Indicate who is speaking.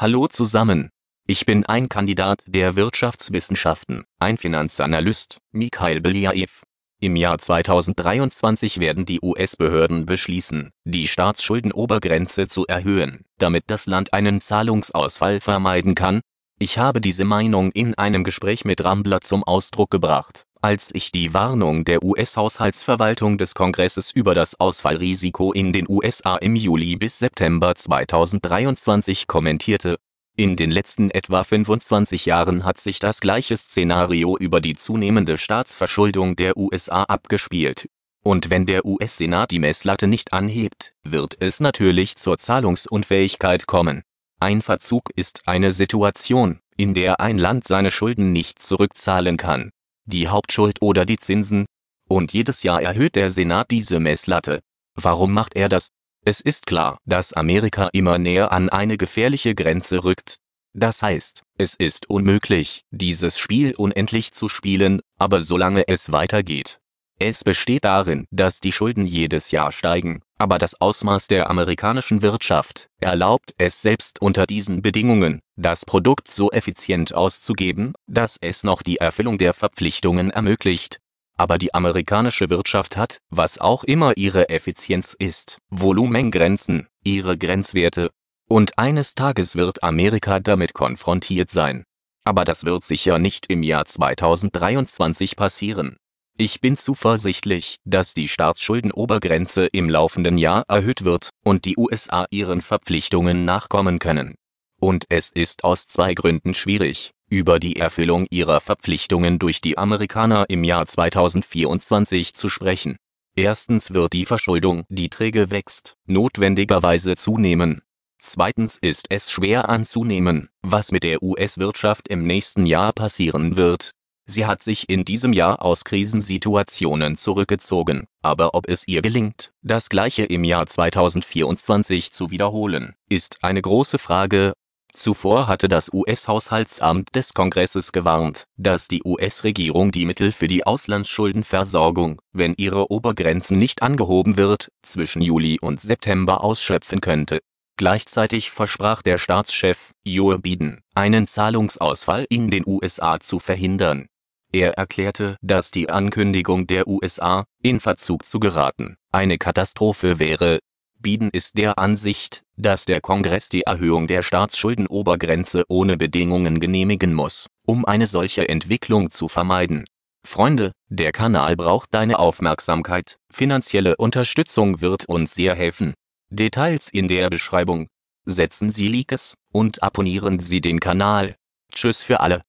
Speaker 1: Hallo zusammen. Ich bin ein Kandidat der Wirtschaftswissenschaften, ein Finanzanalyst, Mikhail Beliaev. Im Jahr 2023 werden die US-Behörden beschließen, die Staatsschuldenobergrenze zu erhöhen, damit das Land einen Zahlungsausfall vermeiden kann. Ich habe diese Meinung in einem Gespräch mit Rambler zum Ausdruck gebracht als ich die Warnung der US-Haushaltsverwaltung des Kongresses über das Ausfallrisiko in den USA im Juli bis September 2023 kommentierte, in den letzten etwa 25 Jahren hat sich das gleiche Szenario über die zunehmende Staatsverschuldung der USA abgespielt. Und wenn der US-Senat die Messlatte nicht anhebt, wird es natürlich zur Zahlungsunfähigkeit kommen. Ein Verzug ist eine Situation, in der ein Land seine Schulden nicht zurückzahlen kann die Hauptschuld oder die Zinsen, und jedes Jahr erhöht der Senat diese Messlatte. Warum macht er das? Es ist klar, dass Amerika immer näher an eine gefährliche Grenze rückt. Das heißt, es ist unmöglich, dieses Spiel unendlich zu spielen, aber solange es weitergeht. Es besteht darin, dass die Schulden jedes Jahr steigen, aber das Ausmaß der amerikanischen Wirtschaft erlaubt es selbst unter diesen Bedingungen, das Produkt so effizient auszugeben, dass es noch die Erfüllung der Verpflichtungen ermöglicht. Aber die amerikanische Wirtschaft hat, was auch immer ihre Effizienz ist, Volumengrenzen, ihre Grenzwerte. Und eines Tages wird Amerika damit konfrontiert sein. Aber das wird sicher nicht im Jahr 2023 passieren. Ich bin zuversichtlich, dass die Staatsschuldenobergrenze im laufenden Jahr erhöht wird und die USA ihren Verpflichtungen nachkommen können. Und es ist aus zwei Gründen schwierig, über die Erfüllung ihrer Verpflichtungen durch die Amerikaner im Jahr 2024 zu sprechen. Erstens wird die Verschuldung, die träge wächst, notwendigerweise zunehmen. Zweitens ist es schwer anzunehmen, was mit der US-Wirtschaft im nächsten Jahr passieren wird, Sie hat sich in diesem Jahr aus Krisensituationen zurückgezogen, aber ob es ihr gelingt, das gleiche im Jahr 2024 zu wiederholen, ist eine große Frage. Zuvor hatte das US-Haushaltsamt des Kongresses gewarnt, dass die US-Regierung die Mittel für die Auslandsschuldenversorgung, wenn ihre Obergrenzen nicht angehoben wird, zwischen Juli und September ausschöpfen könnte. Gleichzeitig versprach der Staatschef Joe Biden, einen Zahlungsausfall in den USA zu verhindern er erklärte, dass die Ankündigung der USA, in Verzug zu geraten, eine Katastrophe wäre. Biden ist der Ansicht, dass der Kongress die Erhöhung der Staatsschuldenobergrenze ohne Bedingungen genehmigen muss, um eine solche Entwicklung zu vermeiden. Freunde, der Kanal braucht deine Aufmerksamkeit, finanzielle Unterstützung wird uns sehr helfen. Details in der Beschreibung. Setzen Sie Likes und abonnieren Sie den Kanal. Tschüss für alle.